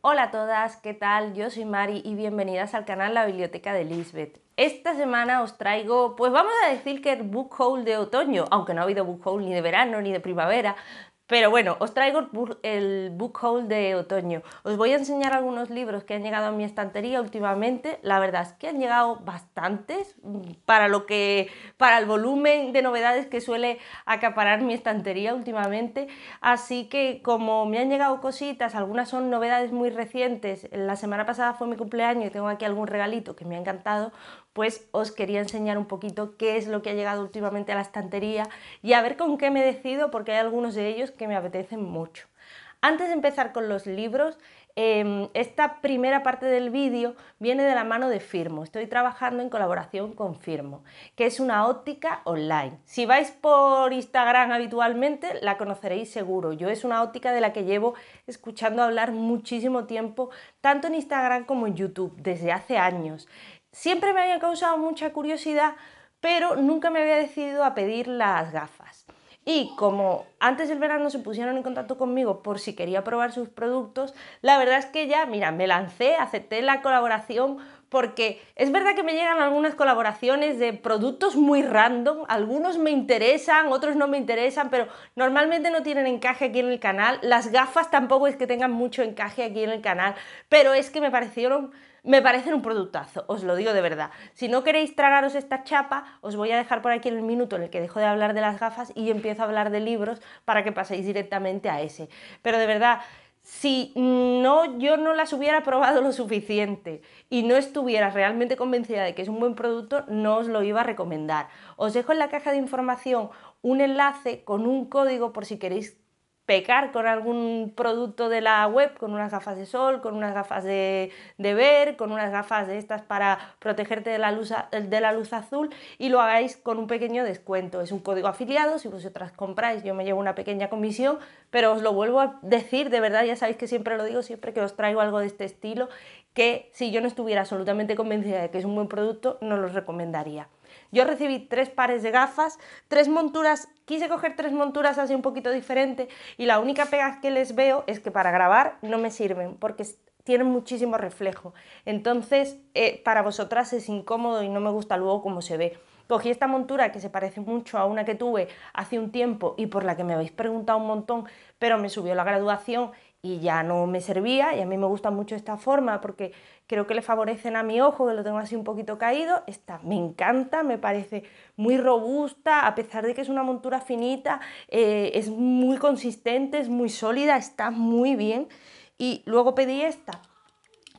Hola a todas, ¿qué tal? Yo soy Mari y bienvenidas al canal La Biblioteca de Lisbeth. Esta semana os traigo, pues vamos a decir que el book haul de otoño, aunque no ha habido book haul ni de verano ni de primavera, pero bueno, os traigo el book haul de otoño. Os voy a enseñar algunos libros que han llegado a mi estantería últimamente. La verdad es que han llegado bastantes mm, para lo que para el volumen de novedades que suele acaparar mi estantería últimamente, así que como me han llegado cositas, algunas son novedades muy recientes. La semana pasada fue mi cumpleaños y tengo aquí algún regalito que me ha encantado pues os quería enseñar un poquito qué es lo que ha llegado últimamente a la estantería y a ver con qué me decido porque hay algunos de ellos que me apetecen mucho. Antes de empezar con los libros, em, esta primera parte del vídeo viene de la mano de Firmo. Estoy trabajando en colaboración con Firmo, que es una óptica online. Si vais por Instagram habitualmente, la conoceréis seguro. Yo es una óptica de la que llevo escuchando hablar muchísimo tiempo, tanto en Instagram como en YouTube, desde hace años. Siempre me había causado mucha curiosidad, pero nunca me había decidido a pedir las gafas. Y como antes del verano se pusieron en contacto conmigo por si quería probar sus productos, la verdad es que ya, mira, me lancé, acepté la colaboración porque es verdad que me llegan algunas colaboraciones de productos muy random, algunos me interesan, otros no me interesan, pero normalmente no tienen encaje aquí en el canal, las gafas tampoco es que tengan mucho encaje aquí en el canal, pero es que me parecieron me parecen un productazo, os lo digo de verdad. Si no queréis tragaros esta chapa, os voy a dejar por aquí el minuto en el que dejo de hablar de las gafas y empiezo a hablar de libros para que paséis directamente a ese. Pero de verdad, si no yo no las hubiera probado lo suficiente y no estuviera realmente convencida de que es un buen producto, no os lo iba a recomendar. Os dejo en la caja de información un enlace con un código por si queréis pecar con algún producto de la web, con unas gafas de sol, con unas gafas de, de ver, con unas gafas de estas para protegerte de la, luz, eh, de la, luz, azul y lo hagáis con un pequeño descuento. Es un código afiliado, si vosotras compráis yo me llevo una pequeña comisión, pero os lo vuelvo a decir, de verdad ya sabéis que siempre lo digo, siempre que os traigo algo de este estilo, que si yo no estuviera absolutamente convencida de que es un buen producto, no los recomendaría. Yo recibí tres pares de gafas, tres monturas, quise coger tres monturas así un poquito diferente y la única pega que les veo es que para grabar no me sirven porque tienen muchísimo reflejo. Entonces, eh, para vosotras es incómodo y no me gusta luego cómo se ve. Cogí esta montura que se parece mucho a una que tuve hace un tiempo y por la que me habéis preguntado un montón, pero me subió la graduación y ya no me servía y a mí me gusta mucho esta forma porque creo que le favorecen a mi ojo que lo tengo así un poquito caído. Esta me encanta, me parece muy robusta, a pesar de que es una montura finita, eh, es muy consistente, es muy sólida, está muy bien. Y luego pedí esta,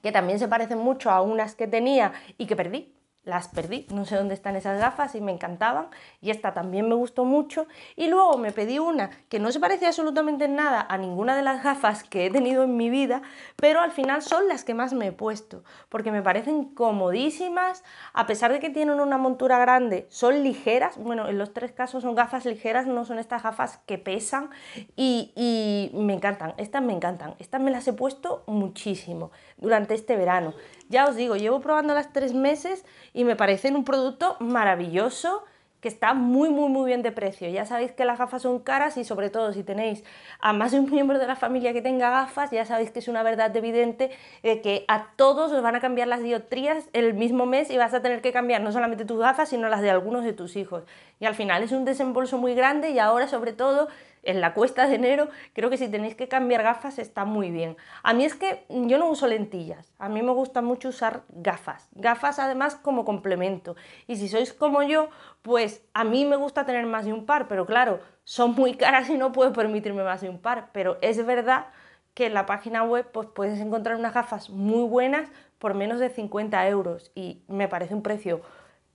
que también se parece mucho a unas que tenía y que perdí, las perdí, no sé dónde están esas gafas y me encantaban y esta también me gustó mucho y luego me pedí una que no se parecía absolutamente nada a ninguna de las gafas que he tenido en mi vida, pero al final son las que más me he puesto porque me parecen comodísimas, a pesar de que tienen una montura grande, son ligeras, bueno, en los tres casos son gafas ligeras, no son estas gafas que pesan y, y me encantan, estas me encantan, estas me las he puesto muchísimo durante este verano. Ya os digo, llevo probando las tres meses y me parecen un producto maravilloso que está muy, muy, muy bien de precio. Ya sabéis que las gafas son caras y sobre todo si tenéis a más de un miembro de la familia que tenga gafas, ya sabéis que es una verdad evidente de eh, que a todos os van a cambiar las dioptrías el mismo mes y vas a tener que cambiar no solamente tus gafas, sino las de algunos de tus hijos. Y al final es un desembolso muy grande y ahora sobre todo en la cuesta de enero, creo que si tenéis que cambiar gafas está muy bien. A mí es que yo no uso lentillas, a mí me gusta mucho usar gafas, gafas además como complemento. Y si sois como yo, pues a mí me gusta tener más de un par, pero claro, son muy caras y no puedo permitirme más de un par, pero es verdad que en la página web pues, puedes encontrar unas gafas muy buenas por menos de 50 euros y me parece un precio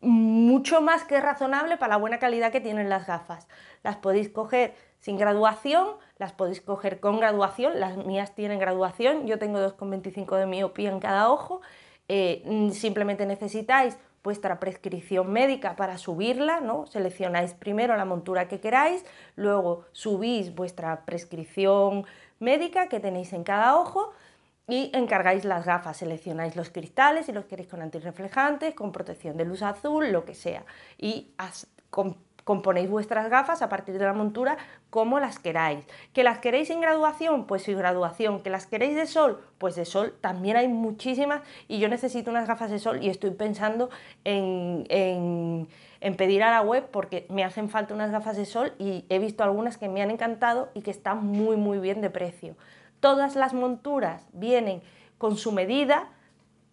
mucho más que razonable para la buena calidad que tienen las gafas. Las podéis coger sin graduación, las podéis coger con graduación, las mías tienen graduación, yo tengo 2,25 de miopía en cada ojo, eh, simplemente necesitáis vuestra prescripción médica para subirla, ¿no? Seleccionáis primero la montura que queráis, luego subís vuestra prescripción médica que tenéis en cada ojo y encargáis las gafas, seleccionáis los cristales si los queréis con antirreflejantes, con protección de luz azul, lo que sea. Y con componéis vuestras gafas a partir de la montura como las queráis. ¿Que las queréis sin graduación? Pues sin graduación. ¿Que las queréis de sol? Pues de sol también hay muchísimas y yo necesito unas gafas de sol y estoy pensando en, en, en pedir a la web porque me hacen falta unas gafas de sol y he visto algunas que me han encantado y que están muy muy bien de precio. Todas las monturas vienen con su medida,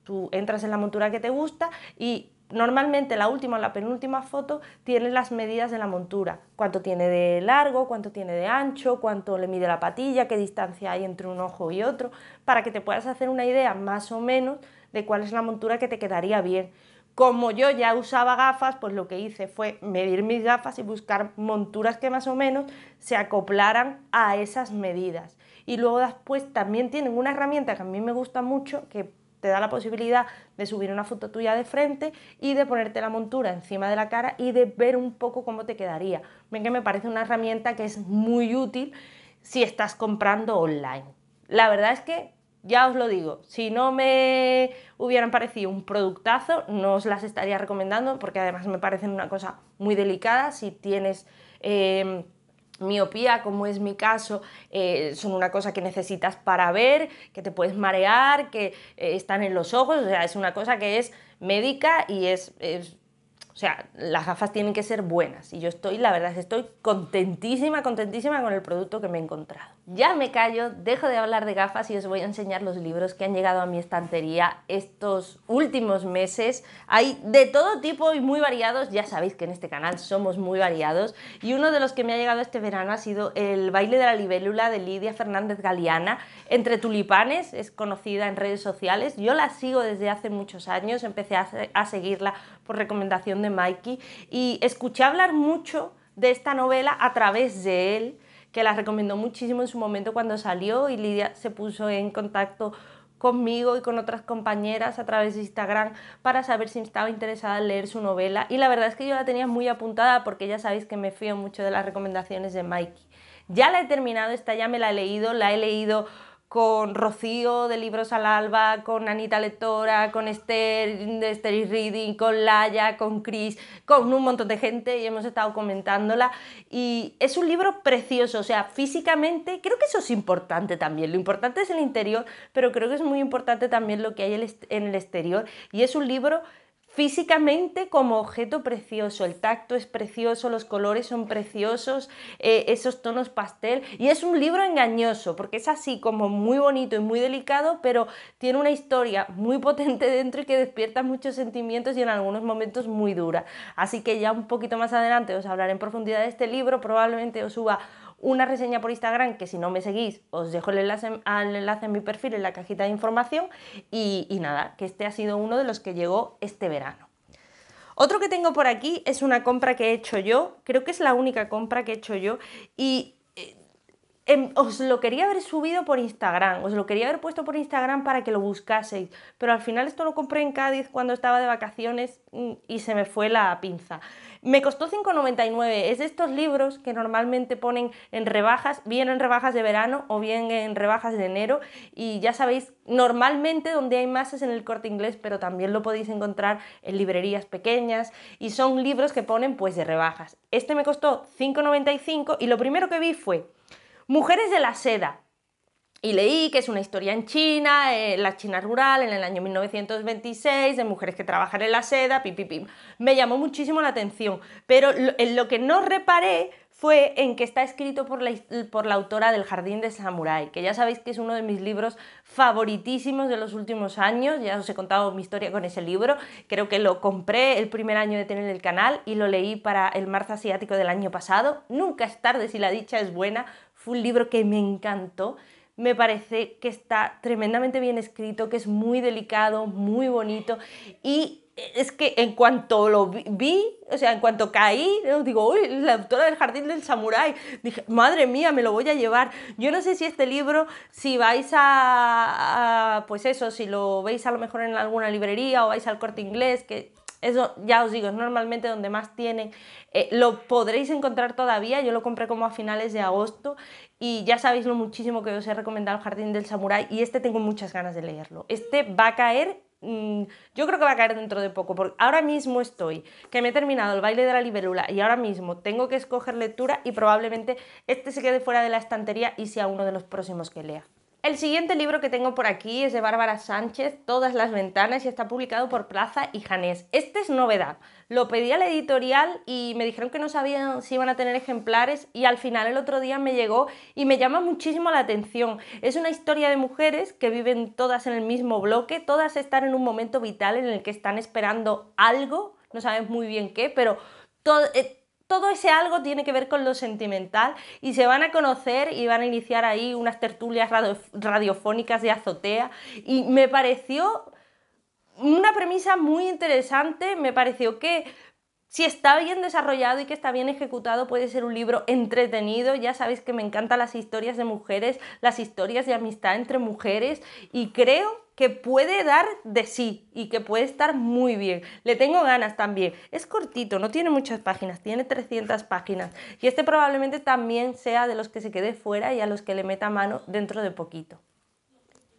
tú entras en la montura que te gusta y Normalmente la última o la penúltima foto tiene las medidas de la montura, cuánto tiene de largo, cuánto tiene de ancho, cuánto le mide la patilla, qué distancia hay entre un ojo y otro, para que te puedas hacer una idea más o menos de cuál es la montura que te quedaría bien. Como yo ya usaba gafas, pues lo que hice fue medir mis gafas y buscar monturas que más o menos se acoplaran a esas medidas. Y luego después también tienen una herramienta que a mí me gusta mucho, que te da la posibilidad de subir una foto tuya de frente y de ponerte la montura encima de la cara y de ver un poco cómo te quedaría. Ven que me parece una herramienta que es muy útil si estás comprando online. La verdad es que, ya os lo digo, si no me hubieran parecido un productazo, no os las estaría recomendando porque además me parecen una cosa muy delicada si tienes... Eh, miopía, como es mi caso, eh, son una cosa que necesitas para ver, que te puedes marear, que eh, están en los ojos, o sea, es una cosa que es médica y es, o sea, las gafas tienen que ser buenas. Y yo estoy, la verdad, estoy contentísima, contentísima con el producto que me he encontrado. Ya me callo, dejo de hablar de gafas y os voy a enseñar los libros que han llegado a mi estantería estos últimos meses. Hay de todo tipo y muy variados, ya sabéis que en este canal somos muy variados. Y uno de los que me ha llegado este verano ha sido El baile de la libélula de Lidia Fernández Galeana, Entre tulipanes, es conocida en redes sociales. Yo la sigo desde hace muchos años, empecé a, a seguirla por recomendación de Mikey y escuché hablar mucho de esta novela a través de él que la recomendó muchísimo en su momento cuando salió y Lidia se puso en contacto conmigo y con otras compañeras a través de Instagram para saber si estaba interesada en leer su novela y la verdad es que yo la tenía muy apuntada porque ya sabéis que me fío mucho de las recomendaciones de Mikey. Ya la he terminado, esta ya me la he leído, la he leído con Rocío de Libros al Alba, con Anita Lectora, con Esther de Esther y Reading, con Laia, con Chris, con un montón de gente y hemos estado comentándola. Y es un libro precioso, o sea, físicamente creo que eso es importante también. Lo importante es el interior, pero creo que es muy importante también lo que hay en el exterior. Y es un libro físicamente como objeto precioso, el tacto es precioso, los colores son preciosos, eh, esos tonos pastel, y es un libro engañoso, porque es así como muy bonito y muy delicado, pero tiene una historia muy potente dentro y que despierta muchos sentimientos y en algunos momentos muy dura. Así que ya un poquito más adelante os hablaré en profundidad de este libro, probablemente os suba una reseña por Instagram, que si no me seguís, os dejo el enlace, al enlace en mi perfil en la cajita de información. Y, y nada, que este ha sido uno de los que llegó este verano. Otro que tengo por aquí es una compra que he hecho yo, creo que es la única compra que he hecho yo y Em, os lo quería haber subido por Instagram, os lo quería haber puesto por Instagram para que lo buscaseis, pero al final esto lo compré en Cádiz cuando estaba de vacaciones mm, y se me fue la pinza. Me costó 5,99, es de estos libros que normalmente ponen en rebajas, bien en rebajas de verano o bien en rebajas de enero y ya sabéis, normalmente donde hay más es en el corte inglés, pero también lo podéis encontrar en librerías pequeñas y son libros que ponen pues de rebajas. Este me costó 5,95 y lo primero que vi fue Mujeres de la Seda. Y leí que es una historia en China, en eh, la China rural, en el año 1926, de mujeres que trabajan en la seda, pim, Me llamó muchísimo la atención, pero en lo que no reparé fue en que está escrito por la, por la autora del Jardín de Samurai, que ya sabéis que es uno de mis libros favoritísimos de los últimos años, ya os he contado mi historia con ese libro, creo que lo compré el primer año de tener el canal y lo leí para el marzo asiático del año pasado, nunca es tarde si la dicha es buena, fue un libro que me encantó. Me parece que está tremendamente bien escrito, que es muy delicado, muy bonito. Y es que en cuanto lo vi, o sea, en cuanto caí, digo, uy, la autora del Jardín del Samurái. Dije, madre mía, me lo voy a llevar. Yo no sé si este libro, si vais a, a pues eso, si lo veis a lo mejor en alguna librería o vais al corte inglés, que eso ya os digo, es normalmente donde más tienen. Eh, lo podréis encontrar todavía, yo lo compré como a finales de agosto y ya sabéis lo muchísimo que os he recomendado el Jardín del Samurái y este tengo muchas ganas de leerlo. Este va a caer mm, yo creo que va a caer dentro de poco, porque ahora mismo estoy, que me he terminado el baile de la libélula y ahora mismo tengo que escoger lectura y probablemente este se quede fuera de la estantería y sea uno de los próximos que lea. El siguiente libro que tengo por aquí es de Bárbara Sánchez, Todas las ventanas, y está publicado por Plaza y Janés. Este es novedad. Lo pedí a la editorial y me dijeron que no sabían si iban a tener ejemplares y al final el otro día me llegó y me llama muchísimo la atención. Es una historia de mujeres que viven todas en el mismo bloque, todas están en un momento vital en el que están esperando algo, no sabes muy bien qué, pero todo, eh, todo ese algo tiene que ver con lo sentimental y se van a conocer y van a iniciar ahí unas tertulias radiofónicas de azotea y me pareció una premisa muy interesante, me pareció que si está bien desarrollado y que está bien ejecutado, puede ser un libro entretenido. Ya sabéis que me encantan las historias de mujeres, las historias de amistad entre mujeres y creo que puede dar de sí y que puede estar muy bien. Le tengo ganas también. Es cortito, no tiene muchas páginas, tiene 300 páginas. Y este probablemente también sea de los que se quede fuera y a los que le meta mano dentro de poquito.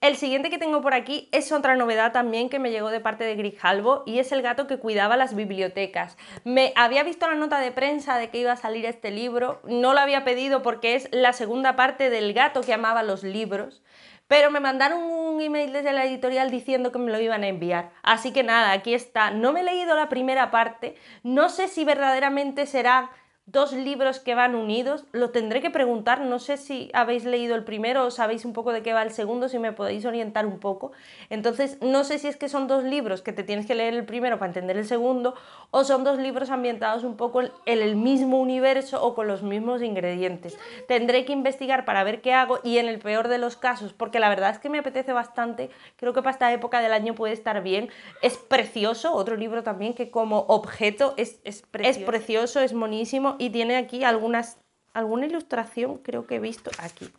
El siguiente que tengo por aquí es otra novedad también que me llegó de parte de Grijalvo y es el gato que cuidaba las bibliotecas. Me había visto la nota de prensa de que iba a salir este libro, no lo había pedido porque es la segunda parte del gato que amaba los libros pero me mandaron un email desde la editorial diciendo que me lo iban a enviar. Así que nada, aquí está. No me he leído la primera parte, no sé si verdaderamente será dos libros que van unidos. Lo tendré que preguntar, no sé si habéis leído el primero o sabéis un poco de qué va el segundo, si me podéis orientar un poco. Entonces, no sé si es que son dos libros que te tienes que leer el primero para entender el segundo, o son dos libros ambientados un poco en el mismo universo o con los mismos ingredientes. Tendré que investigar para ver qué hago y en el peor de los casos, porque la verdad es que me apetece bastante, creo que para esta época del año puede estar bien. Es precioso, otro libro también que como objeto es, es, precioso, es monísimo y tiene aquí algunas, alguna ilustración, creo que he visto aquí.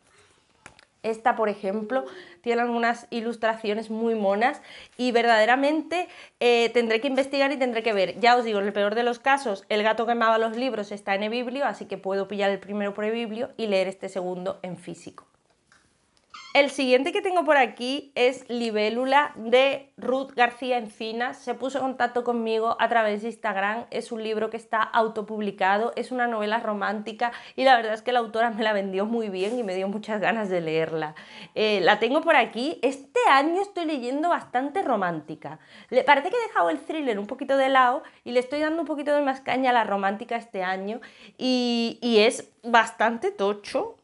Esta, por ejemplo, tiene algunas ilustraciones muy monas y verdaderamente eh, tendré que investigar y tendré que ver. Ya os digo, en el peor de los casos, el gato que los libros está en eBiblio, así que puedo pillar el primero por eBiblio y leer este segundo en físico. El siguiente que tengo por aquí es Libélula de Ruth García Encina. Se puso en contacto conmigo a través de Instagram. Es un libro que está autopublicado, es una novela romántica y la verdad es que la autora me la vendió muy bien y me dio muchas ganas de leerla. Eh, la tengo por aquí. Este año estoy leyendo bastante romántica. Le parece que he dejado el thriller un poquito de lado y le estoy dando un poquito de más caña a la romántica este año y es bastante tocho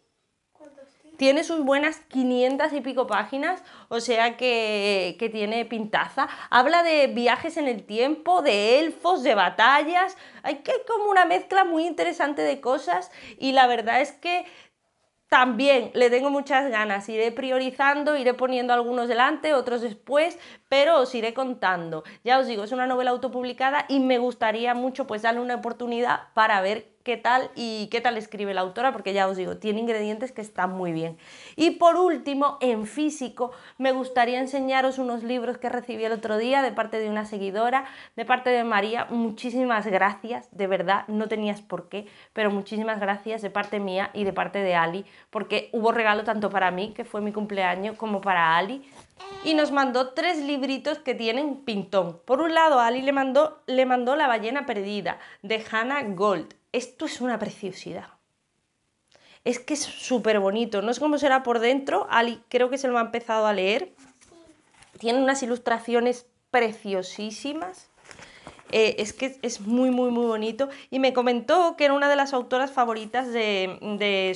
tiene sus buenas 500 y pico páginas, o sea que, tiene pintaza. Habla de viajes en el tiempo, de elfos, de batallas. Hay que como una mezcla muy interesante de cosas y la verdad es que también le tengo muchas ganas, iré priorizando, iré poniendo algunos delante, otros después, pero os iré contando. Ya os digo, es una novela autopublicada y me gustaría mucho pues darle una oportunidad para ver qué tal y qué tal escribe la autora, porque ya os digo, tiene ingredientes que están muy bien. Y por último, en físico, me gustaría enseñaros unos libros que recibí el otro día de parte de una seguidora, de parte de María. Muchísimas gracias, de verdad, no tenías por qué, pero muchísimas gracias de parte mía y de parte de Ali, porque hubo regalo tanto para mí, que fue mi cumpleaños, como para Ali y nos mandó tres libritos que tienen pintón. Por un lado, Ali le mandó, le mandó La ballena perdida de Hannah Gold. Esto es una preciosidad. Es que es súper bonito. No sé cómo será por dentro. Ali creo que se lo ha empezado a leer. Tiene unas ilustraciones preciosísimas. Eh, es que es muy, muy, muy bonito. Y me comentó que era una de las autoras favoritas de,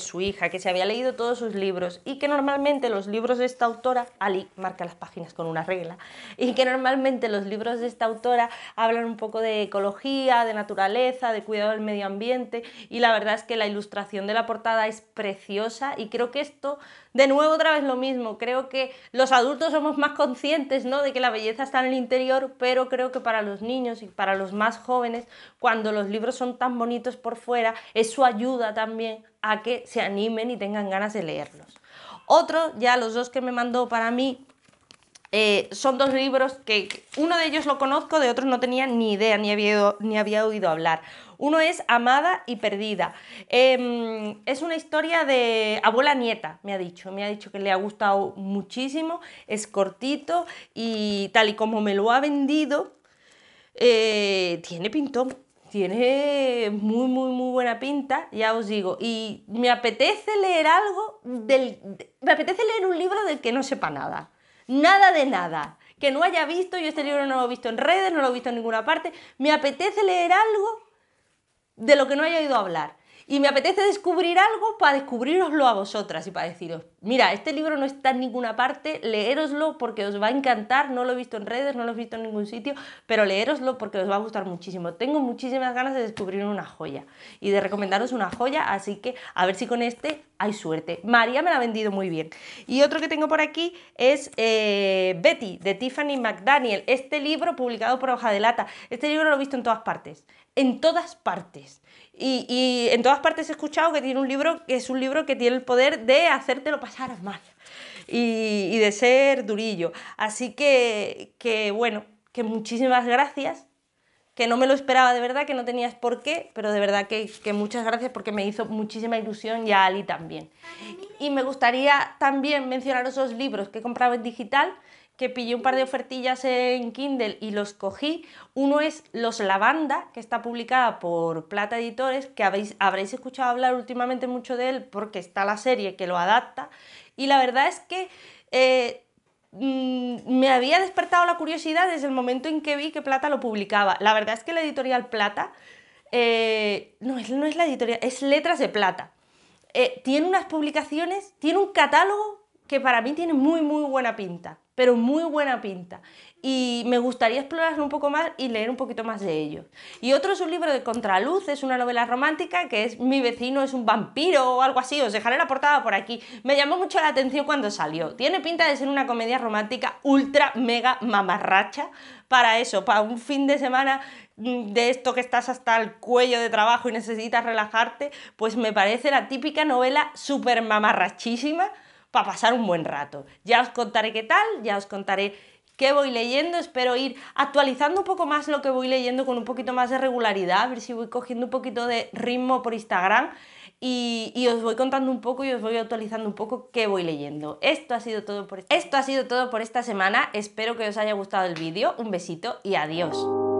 su hija, que se había leído todos sus libros y que normalmente los libros de esta autora, Ali marca las páginas con una regla, y que normalmente los libros de esta autora hablan un poco de ecología, de naturaleza, de cuidado del medio ambiente, y la verdad es que la ilustración de la portada es preciosa y creo que esto, de nuevo otra vez lo mismo, creo que los adultos somos más conscientes ¿no? de que la belleza está en el interior, pero creo que para los niños y para para los más jóvenes, cuando los libros son tan bonitos por fuera, eso ayuda también a que se animen y tengan ganas de leerlos. Otro, ya los dos que me mandó para mí, eh, son dos libros que uno de ellos lo conozco, de otros no tenía ni idea, ni había, ni había oído hablar. Uno es Amada y Perdida. Em, es una historia de abuela nieta, me ha dicho. Me ha dicho que le ha gustado muchísimo, es cortito y tal y como me lo ha vendido, eh, tiene pintón, tiene muy, muy, muy buena pinta, ya os digo. Y me apetece leer algo del. Me apetece leer un libro del que no sepa nada. Nada de nada. Que no haya visto, yo este libro no lo he visto en redes, no lo he visto en ninguna parte. Me apetece leer algo de lo que no haya oído hablar. Y me apetece descubrir algo para descubriroslo a vosotras y para deciros, mira, este libro no está en ninguna parte, leeroslo porque os va a encantar, no lo he visto en redes, no lo he visto en ningún sitio, pero leeroslo porque os va a gustar muchísimo. Tengo muchísimas ganas de descubrir una joya y de recomendaros una joya, así que a ver si con este hay suerte. María me la ha vendido muy bien. Y otro que tengo por aquí es eh, Betty, de Tiffany McDaniel. Este libro publicado por Hoja de Lata. Este libro lo he visto en todas partes en todas partes. Y, en todas partes he escuchado que tiene un libro que es un libro que tiene el poder de hacértelo pasar mal y, de ser durillo. Así que, que, bueno, que muchísimas gracias, que no me lo esperaba de verdad, que no tenías por qué, pero de verdad que, que muchas gracias porque me hizo muchísima ilusión y a Ali también. Y me gustaría también mencionar esos libros que he comprado en digital que pillé un par de ofertillas en Kindle y los cogí. Uno es Los Lavanda, que está publicada por Plata Editores, que habéis, habréis escuchado hablar últimamente mucho de él porque está la serie que lo adapta. Y la verdad es que eh, mm, me había despertado la curiosidad desde el momento en que vi que Plata lo publicaba. La verdad es que la editorial Plata, eh, no, no es la editorial, es Letras de Plata. Eh, tiene unas publicaciones, tiene un catálogo que para mí tiene muy, muy buena pinta pero muy buena pinta. Y me gustaría explorarlo un poco más y leer un poquito más de ello. Y otro es un libro de Contraluz, es una novela romántica que es Mi vecino es un vampiro o algo así, os dejaré la portada por aquí. Me llamó mucho la atención cuando salió. Tiene pinta de ser una comedia romántica ultra mega mamarracha para eso, para un fin de semana mm, de esto que estás hasta el cuello de trabajo y necesitas relajarte, pues me parece la típica novela super mamarrachísima para pasar un buen rato. Ya os contaré qué tal, ya os contaré qué voy leyendo, espero ir actualizando un poco más lo que voy leyendo con un poquito más de regularidad, a ver si voy cogiendo un poquito de ritmo por Instagram. Y, os voy contando un poco y os voy actualizando un poco qué voy leyendo. Esto ha sido todo por, esto ha sido todo por esta semana. Espero que os haya gustado el vídeo. Un besito y adiós.